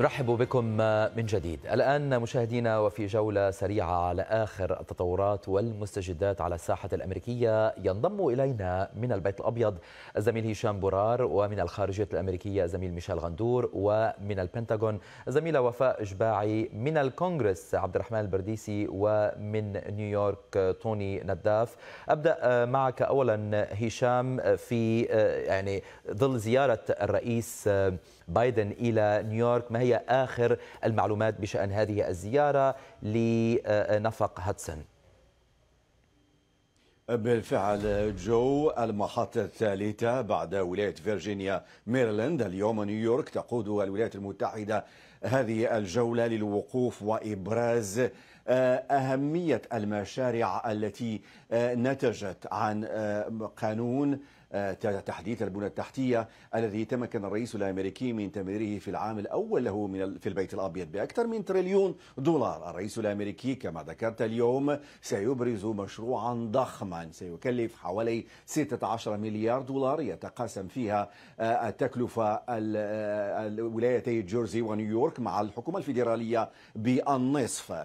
رحبوا بكم من جديد الآن مشاهدينا وفي جولة سريعة على آخر التطورات والمستجدات على الساحة الأمريكية ينضم إلينا من البيت الأبيض الزميل هشام بورار ومن الخارجية الأمريكية الزميل ميشيل غندور ومن البنتاغون الزميلة وفاء إجباعي من الكونغرس عبد الرحمن البرديسي ومن نيويورك طوني نداف أبدأ معك أولا هشام في آه، يعني ظل زيارة الرئيس آه، بايدن إلى نيويورك ما هي آخر المعلومات بشأن هذه الزيارة لنفق هدسون بالفعل جو المحطة الثالثة بعد ولاية فيرجينيا ميرلاند اليوم نيويورك تقود الولايات المتحدة هذه الجولة للوقوف وإبراز آه، أهمية المشاريع التي آه، نتجت عن آه، قانون آه، تحديث البنى التحتية الذي تمكن الرئيس الأمريكي من تمريره في العام الأول له من في البيت الأبيض بأكثر من تريليون دولار الرئيس الأمريكي كما ذكرت اليوم سيبرز مشروعا ضخما سيكلف حوالي 16 مليار دولار يتقاسم فيها آه، التكلفة آه، الولايتي جورزي ونيويورك مع الحكومة الفيدرالية بالنصف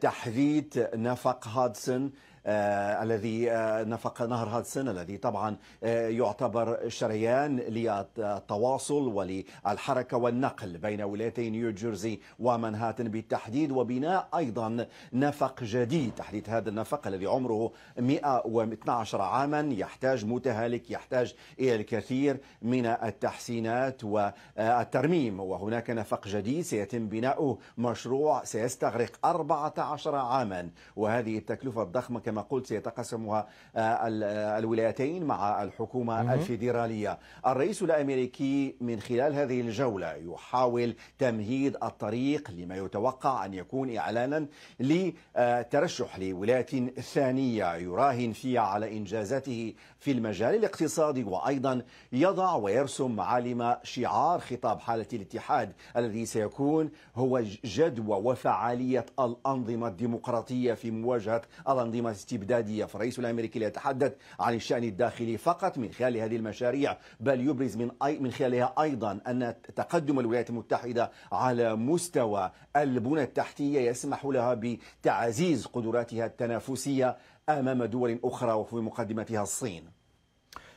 تحديث نفق هادسون آه، الذي آه، نفق نهر هادسون الذي طبعا آه، يعتبر شريان للتواصل وللحركة والنقل بين ولايتي نيوجيرسي ومنهاتن بالتحديد وبناء أيضا نفق جديد تحديد هذا النفق الذي عمره 112 عاما يحتاج متهالك يحتاج إلى الكثير من التحسينات والترميم وهناك نفق جديد سيتم بناؤه مشروع سيستغرق 14 عاما وهذه التكلفة الضخمة كما كما قلت سيتقاسمها آه، آه، الولايتين مع الحكومة الفيدرالية الرئيس الأمريكي من خلال هذه الجولة يحاول تمهيد الطريق لما يتوقع أن يكون إعلانا لترشح آه، لولاية ثانية يراهن فيها على إنجازاته في المجال الاقتصادي وأيضا يضع ويرسم معالم شعار خطاب حالة الاتحاد الذي سيكون هو جدوى وفعالية الأنظمة الديمقراطية في مواجهة الأنظمة استبدادية فالرئيس الأمريكي لا يتحدث عن الشأن الداخلي فقط من خلال هذه المشاريع بل يبرز من أي من خلالها أيضا أن تقدم الولايات المتحدة على مستوى البنى التحتية يسمح لها بتعزيز قدراتها التنافسية أمام دول أخرى وفي مقدمتها الصين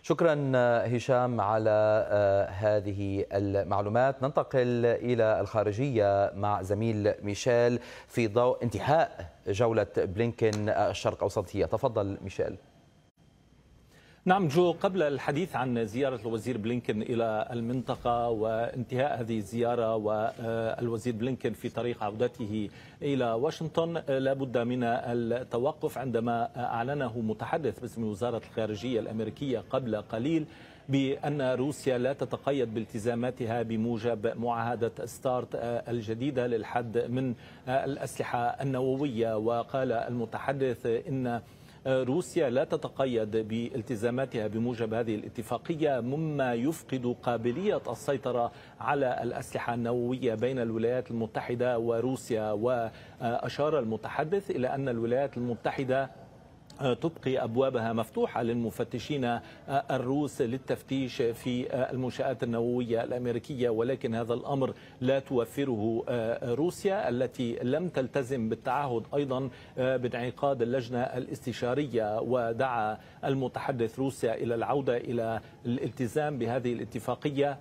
شكرا هشام على آه، هذه المعلومات ننتقل إلى الخارجية مع زميل ميشيل في ضوء انتهاء جولة بلينكين الشرق أوسطية تفضل ميشيل نعم جو قبل الحديث عن زيارة الوزير بلينكن إلى المنطقة وانتهاء هذه الزيارة والوزير بلينكن في طريق عودته إلى واشنطن لابد من التوقف عندما أعلنه متحدث باسم وزارة الخارجية الأمريكية قبل قليل بأن روسيا لا تتقيد بالتزاماتها بموجب معاهدة ستارت الجديدة للحد من الأسلحة النووية وقال المتحدث إن روسيا لا تتقيد بالتزاماتها بموجب هذه الاتفاقية مما يفقد قابلية السيطرة على الأسلحة النووية بين الولايات المتحدة وروسيا وأشار المتحدث إلى أن الولايات المتحدة تبقي أبوابها مفتوحة للمفتشين الروس للتفتيش في المنشآت النووية الأمريكية ولكن هذا الأمر لا توفره آه، روسيا التي لم تلتزم بالتعهد أيضا آه، بانعقاد اللجنة الاستشارية ودعا المتحدث روسيا إلى العودة إلى الالتزام بهذه الاتفاقية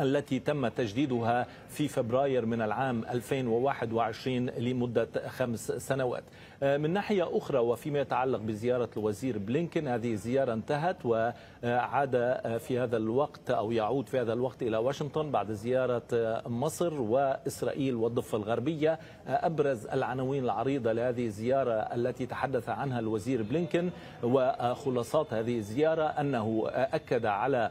التي تم تجديدها في فبراير من العام 2021 لمدة خمس سنوات آه، من ناحية أخرى وفيما يتعلق بزيارة الوزير بلينكن هذه الزيارة انتهت وعاد آه، في هذا الوقت أو يعود في هذا الوقت إلى واشنطن بعد زيارة آه، مصر وإسرائيل والضفة الغربية أبرز العناوين العريضة لهذه الزيارة التي تحدث عنها الوزير بلينكن وخلاصات هذه الزيارة أنه أكد على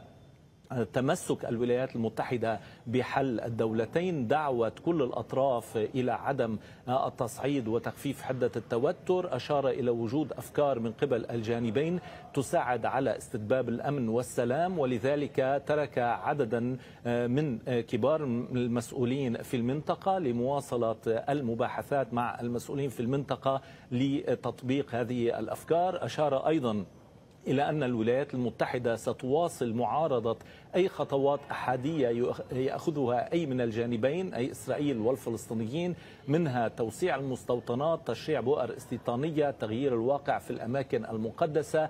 تمسك الولايات المتحدة بحل الدولتين دعوة كل الأطراف إلى عدم التصعيد وتخفيف حدة التوتر أشار إلى وجود أفكار من قبل الجانبين تساعد على استتباب الأمن والسلام ولذلك ترك عددا من كبار المسؤولين في المنطقة لمواصلة المباحثات مع المسؤولين في المنطقة لتطبيق هذه الأفكار أشار أيضا إلى أن الولايات المتحدة ستواصل معارضة أي خطوات أحادية يأخذها أي من الجانبين أي إسرائيل والفلسطينيين منها توسيع المستوطنات تشريع بؤر استيطانية تغيير الواقع في الأماكن المقدسة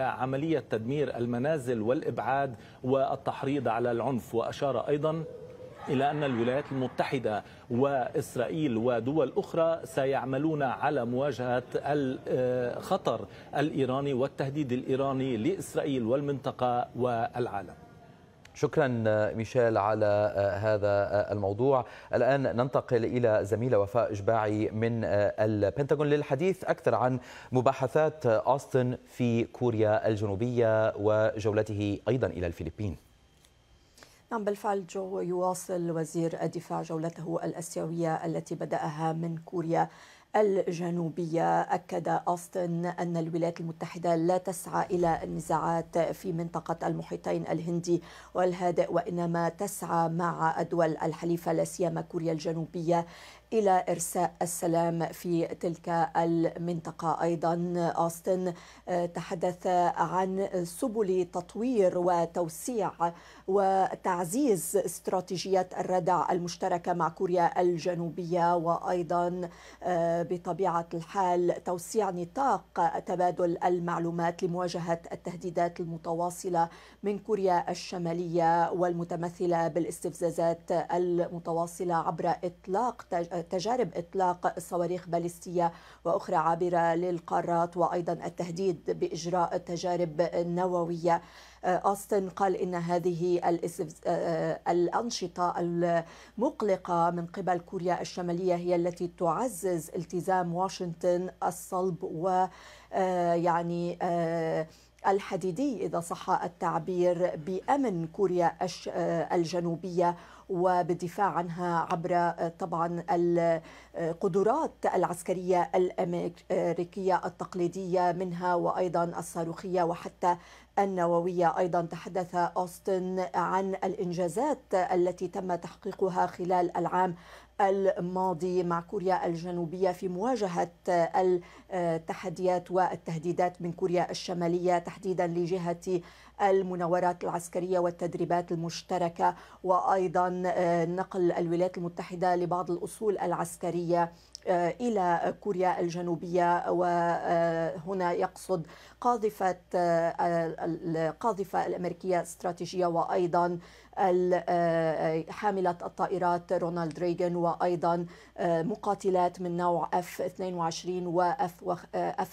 عملية تدمير المنازل والإبعاد والتحريض على العنف وأشار أيضا إلى أن الولايات المتحدة وإسرائيل ودول أخرى سيعملون على مواجهة الخطر الإيراني والتهديد الإيراني لإسرائيل والمنطقة والعالم شكرا ميشيل على آه، هذا آه، الموضوع الآن ننتقل إلى زميلة وفاء إجباعي من آه، البنتاغون للحديث أكثر عن مباحثات أوستن في كوريا الجنوبية وجولته أيضا إلى الفلبين نعم بالفعل جو يواصل وزير الدفاع جولته الاسيويه التي بداها من كوريا الجنوبية أكد أوستن أن الولايات المتحدة لا تسعى إلى النزاعات في منطقة المحيطين الهندي والهادئ وإنما تسعى مع الدول الحليفة لا سيما كوريا الجنوبية إلى إرساء السلام في تلك المنطقة أيضا أوستن آه، تحدث عن سبل تطوير وتوسيع وتعزيز استراتيجيات الردع المشتركة مع كوريا الجنوبية وأيضا آه، بطبيعة الحال توسيع نطاق تبادل المعلومات لمواجهة التهديدات المتواصلة من كوريا الشمالية والمتمثلة بالاستفزازات المتواصلة عبر إطلاق تجارب إطلاق صواريخ باليستية وأخرى عابرة للقارات وأيضا التهديد بإجراء تجارب نووية آه، أوستن قال إن هذه آه، الأنشطة المقلقة من قبل كوريا الشمالية هي التي تعزز التزام واشنطن الصلب و آه، يعني الحديدي إذا صح التعبير بأمن كوريا آه، الجنوبية وبالدفاع عنها عبر آه، طبعا القدرات آه، العسكرية الأمريكية التقليدية منها وأيضا الصاروخية وحتى النووية أيضا تحدث أوستن عن الإنجازات التي تم تحقيقها خلال العام الماضي مع كوريا الجنوبية في مواجهة التحديات والتهديدات من كوريا الشمالية تحديدا لجهة المناورات العسكرية والتدريبات المشتركة وأيضا آه، نقل الولايات المتحدة لبعض الأصول العسكرية آه، إلى كوريا الجنوبية وهنا آه، يقصد قاذفة القاذفة الأمريكية استراتيجية وأيضا حاملة الطائرات رونالد ريغان وأيضا مقاتلات من نوع F-22 و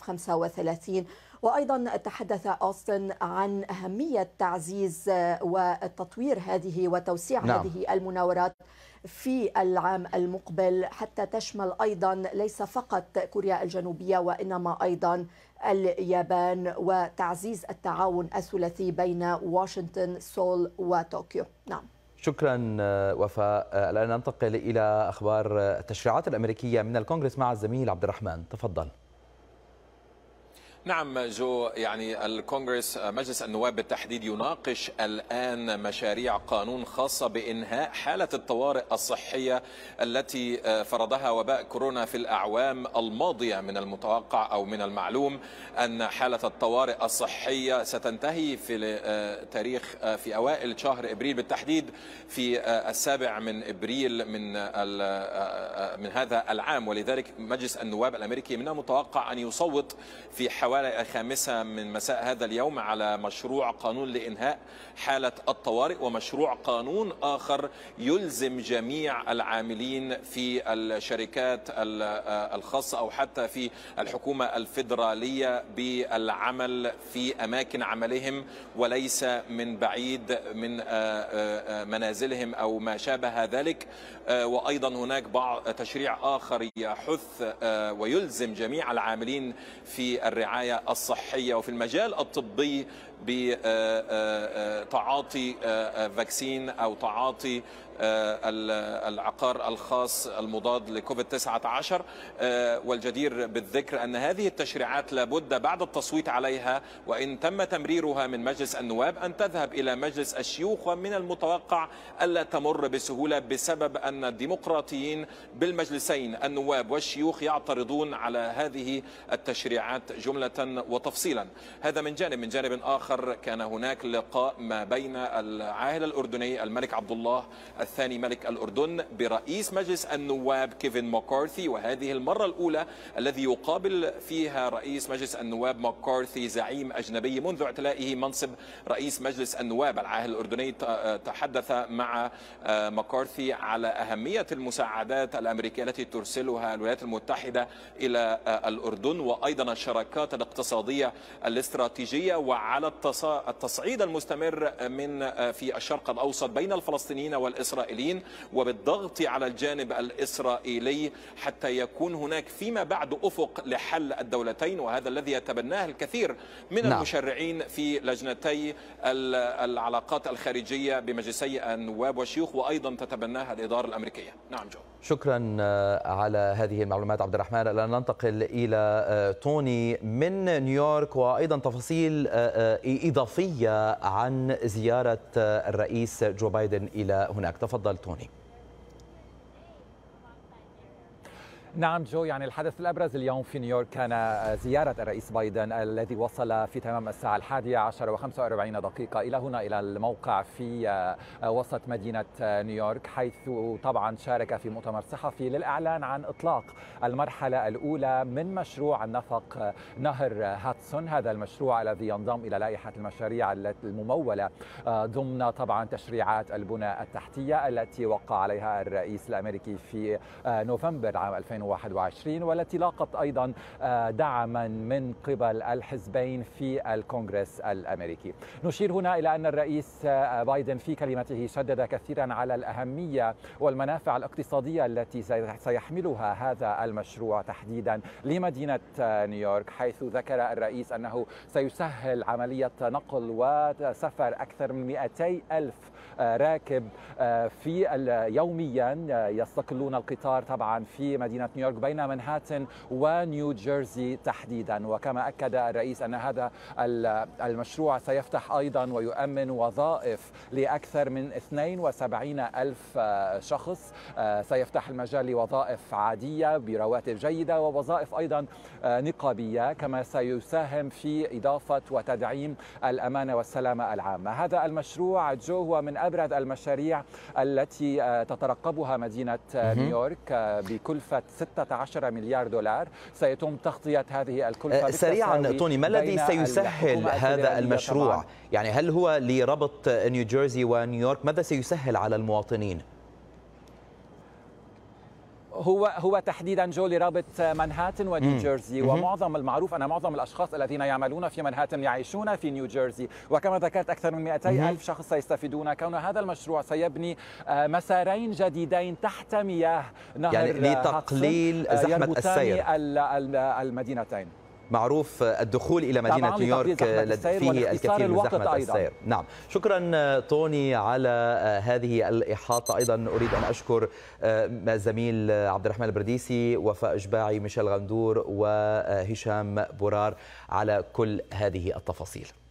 35 وأيضا تحدث أوستن عن أهمية تعزيز وتطوير هذه وتوسيع نعم. هذه المناورات في العام المقبل حتى تشمل أيضا ليس فقط كوريا الجنوبية وإنما أيضا اليابان وتعزيز التعاون الثلاثي بين واشنطن سول وطوكيو نعم شكرا وفاء الان ننتقل الى اخبار التشريعات الامريكيه من الكونغرس مع الزميل عبد الرحمن تفضل نعم جو يعني الكونغرس آه، مجلس النواب بالتحديد يناقش الآن مشاريع قانون خاصة بإنهاء حالة الطوارئ الصحية التي آه، فرضها وباء كورونا في الأعوام الماضية من المتوقع أو من المعلوم أن حالة الطوارئ الصحية ستنتهي في آه، تاريخ في أوائل شهر إبريل بالتحديد في السابع من إبريل من من هذا العام ولذلك مجلس النواب الأمريكي من المتوقع أن يصوت في حوالي الخامسة من مساء هذا اليوم على مشروع قانون لإنهاء حالة الطوارئ ومشروع قانون آخر يلزم جميع العاملين في الشركات الخاصة أو حتى في الحكومة الفيدرالية بالعمل في أماكن عملهم وليس من بعيد من آه، آه، آه، منازلهم أو ما شابه ذلك وأيضا هناك بعض تشريع آخر يحث ويلزم جميع العاملين في الرعاية الرعاية الصحية وفي المجال الطبي بتعاطي آه، آه، فاكسين او تعاطي آه، العقار الخاص المضاد لكوفيد 19 والجدير بالذكر ان هذه التشريعات لابد بعد التصويت عليها وان تم تمريرها من مجلس النواب ان تذهب الى مجلس الشيوخ ومن المتوقع الا تمر بسهوله بسبب ان الديمقراطيين بالمجلسين النواب والشيوخ يعترضون على هذه التشريعات جمله وتفصيلا هذا من جانب من جانب اخر آخر كان هناك لقاء ما بين العاهل الأردني الملك عبد الله الثاني ملك الأردن برئيس مجلس النواب كيفن ماكارثي وهذه المرة الأولى الذي يقابل فيها رئيس مجلس النواب ماكارثي زعيم أجنبي منذ اعتلائه منصب رئيس مجلس النواب العاهل الأردني تحدث مع آه، ماكارثي على أهمية المساعدات الأمريكية التي ترسلها الولايات المتحدة إلى آه، الأردن وأيضا الشراكات الاقتصادية الاستراتيجية وعلى التصعيد المستمر من آه، في الشرق الأوسط بين الفلسطينيين والإسرائيليين وبالضغط على الجانب الإسرائيلي حتى يكون هناك فيما بعد أفق لحل الدولتين وهذا الذي يتبناه الكثير من نعم. المشرعين في لجنتي العلاقات الخارجية بمجلسي النواب والشيوخ وأيضا تتبناها الإدارة الأمريكية نعم جو شكرا آه، على هذه المعلومات عبد الرحمن الان ننتقل الى آه، توني من نيويورك وايضا تفاصيل آه، اضافيه عن زياره الرئيس جو بايدن الى هناك تفضل توني نعم جو يعني الحدث الأبرز اليوم في نيويورك كان زيارة الرئيس بايدن الذي وصل في تمام الساعة الحادية عشر وخمسة دقيقة إلى هنا إلى الموقع في آه، وسط مدينة آه، نيويورك حيث طبعا شارك في مؤتمر صحفي للإعلان عن إطلاق المرحلة الأولى من مشروع النفق آه، نهر هاتسون هذا المشروع الذي ينضم إلى لائحة المشاريع الممولة ضمن طبعا تشريعات البنى التحتية التي وقع عليها الرئيس الأمريكي في نوفمبر عام 2020 2021 والتي لاقت أيضا آه، دعما من قبل الحزبين في الكونغرس الأمريكي نشير هنا إلى أن الرئيس آه، بايدن في كلمته شدد كثيرا على الأهمية والمنافع الاقتصادية التي سيحملها هذا المشروع تحديدا لمدينة آه، نيويورك حيث ذكر الرئيس أنه سيسهل عملية نقل وسفر أكثر من 200 ألف آه، راكب آه، في يوميا آه، يستقلون القطار طبعا في مدينة نيويورك بين منهاتن ونيو جيرسي تحديدا وكما أكد الرئيس أن هذا المشروع سيفتح أيضا ويؤمن وظائف لأكثر من 72 ألف شخص سيفتح المجال لوظائف عادية برواتب جيدة ووظائف أيضا نقابية كما سيساهم في إضافة وتدعيم الأمانة والسلامة العامة هذا المشروع جو هو من ابرز المشاريع التي آه، تترقبها مدينه آه، نيويورك آه، بكلفه 16 مليار دولار سيتم تغطيه هذه الكلفه سريعا توني ما الذي سيسهل هذا المشروع؟ طبعاً. يعني هل هو لربط نيوجيرسي ونيويورك ماذا سيسهل على المواطنين؟ هو هو تحديدا جولي رابط مانهاتن ونيوجيرسي ومعظم المعروف ان معظم الاشخاص الذين يعملون في مانهاتن يعيشون في نيوجيرسي وكما ذكرت اكثر من 200 الف شخص سيستفيدون كون هذا المشروع سيبني آه، مسارين جديدين تحت مياه نهر يعني لتقليل آه، زحمه السير المدينتين معروف الدخول الى مدينه نيويورك فيه الكثير من زحمه السير نعم شكرا توني على آه، هذه الاحاطه ايضا اريد ان اشكر آه، زميل عبد الرحمن البرديسي وفاء اشباعي ميشيل غندور وهشام برار على كل هذه التفاصيل